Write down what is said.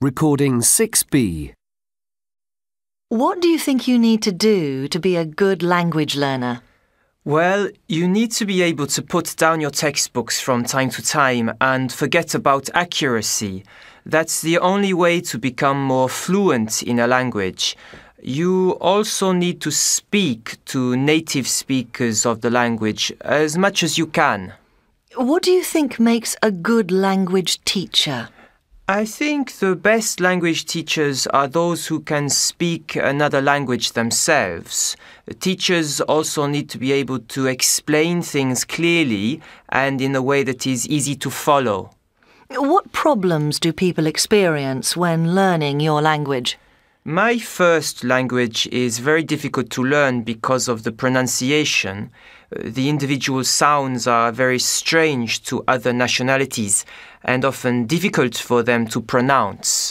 Recording 6B. What do you think you need to do to be a good language learner? Well, you need to be able to put down your textbooks from time to time and forget about accuracy. That's the only way to become more fluent in a language. You also need to speak to native speakers of the language as much as you can. What do you think makes a good language teacher? I think the best language teachers are those who can speak another language themselves. Teachers also need to be able to explain things clearly and in a way that is easy to follow. What problems do people experience when learning your language? My first language is very difficult to learn because of the pronunciation. Uh, the individual sounds are very strange to other nationalities and often difficult for them to pronounce.